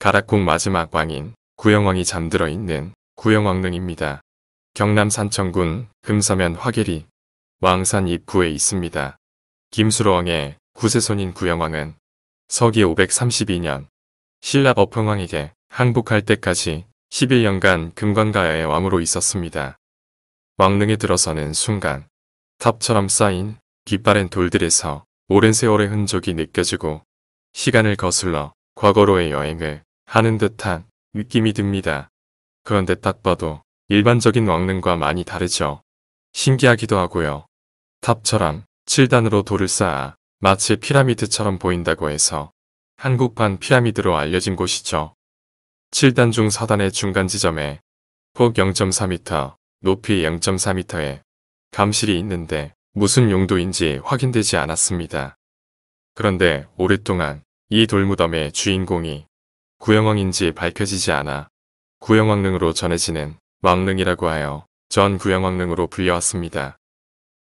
가락궁 마지막 왕인 구영왕이 잠들어 있는 구영왕릉입니다. 경남 산청군 금서면 화계리 왕산 입구에 있습니다. 김수로왕의 구세손인 구영왕은 서기 532년 신라 법흥왕에게 항복할 때까지 11년간 금관가야의 왕으로 있었습니다. 왕릉에 들어서는 순간 탑처럼 쌓인 깃발른 돌들에서 오랜 세월의 흔적이 느껴지고 시간을 거슬러 과거로의 여행을 하는 듯한 느낌이 듭니다. 그런데 딱 봐도 일반적인 왕릉과 많이 다르죠. 신기하기도 하고요. 탑처럼 7단으로 돌을 쌓아 마치 피라미드처럼 보인다고 해서 한국판 피라미드로 알려진 곳이죠. 7단 중 4단의 중간 지점에 폭 0.4m, 높이 0 4 m 에 감실이 있는데 무슨 용도인지 확인되지 않았습니다. 그런데 오랫동안 이 돌무덤의 주인공이 구영왕인지 밝혀지지 않아 구영왕릉으로 전해지는 왕릉이라고 하여 전 구영왕릉으로 불려왔습니다.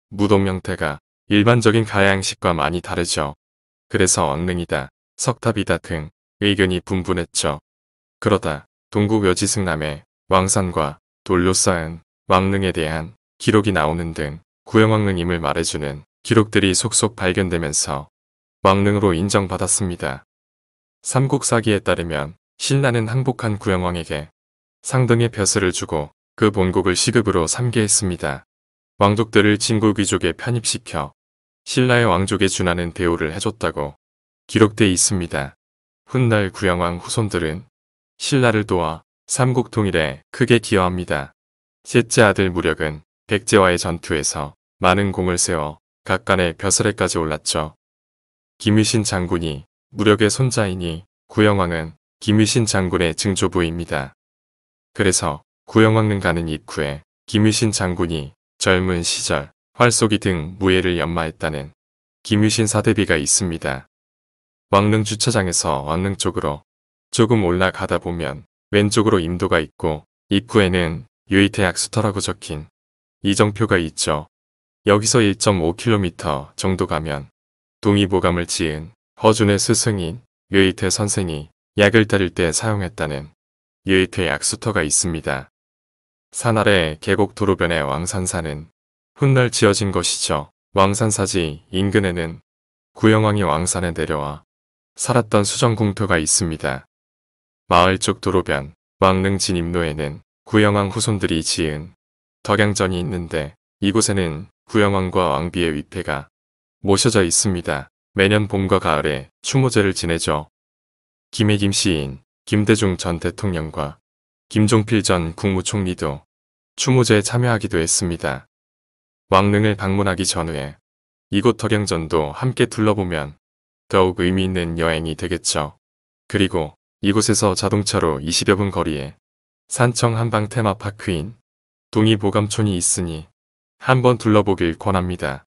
무동 명태가 일반적인 가 양식과 많이 다르죠. 그래서 왕릉이다 석탑이다 등 의견이 분분했죠. 그러다 동국 여지승남의 왕산과 돌로 쌓은 왕릉에 대한 기록이 나오는 등 구영왕릉임을 말해주는 기록들이 속속 발견되면서 왕릉으로 인정받았습니다. 삼국사기에 따르면 신라는 항복한 구영왕에게 상등의 벼슬을 주고 그 본국을 시급으로 삼게 했습니다. 왕족들을 진구 귀족에 편입시켜 신라의 왕족에 준하는 대우를 해줬다고 기록돼 있습니다. 훗날 구영왕 후손들은 신라를 도와 삼국 통일에 크게 기여합니다. 셋째 아들 무력은 백제와의 전투에서 많은 공을 세워 각간의 벼슬에까지 올랐죠. 김유신 장군이 무력의 손자이니 구영왕은 김유신 장군의 증조부입니다. 그래서 구영왕릉 가는 입구에 김유신 장군이 젊은 시절 활쏘기 등 무예를 연마했다는 김유신 사대비가 있습니다. 왕릉 주차장에서 왕릉 쪽으로 조금 올라가다 보면 왼쪽으로 임도가 있고 입구에는 유이태약 수터라고 적힌 이정표가 있죠. 여기서 1.5km 정도 가면 동의보감을 지은 허준의 스승인 유이태 선생이 약을 따를 때 사용했다는 유이태 약수터가 있습니다. 산 아래 계곡 도로변의 왕산사는 훗날 지어진 것이죠. 왕산사지 인근에는 구영왕이 왕산에 내려와 살았던 수정궁토가 있습니다. 마을 쪽 도로변 왕릉 진입로에는 구영왕 후손들이 지은 덕양전이 있는데 이곳에는 구영왕과 왕비의 위패가 모셔져 있습니다. 매년 봄과 가을에 추모제를 지내죠. 김해김 시인, 김대중 전 대통령과 김종필 전 국무총리도 추모제에 참여하기도 했습니다. 왕릉을 방문하기 전후에 이곳 덕영전도 함께 둘러보면 더욱 의미 있는 여행이 되겠죠. 그리고 이곳에서 자동차로 20여 분 거리에 산청 한방 테마파크인 동이보감촌이 있으니 한번 둘러보길 권합니다.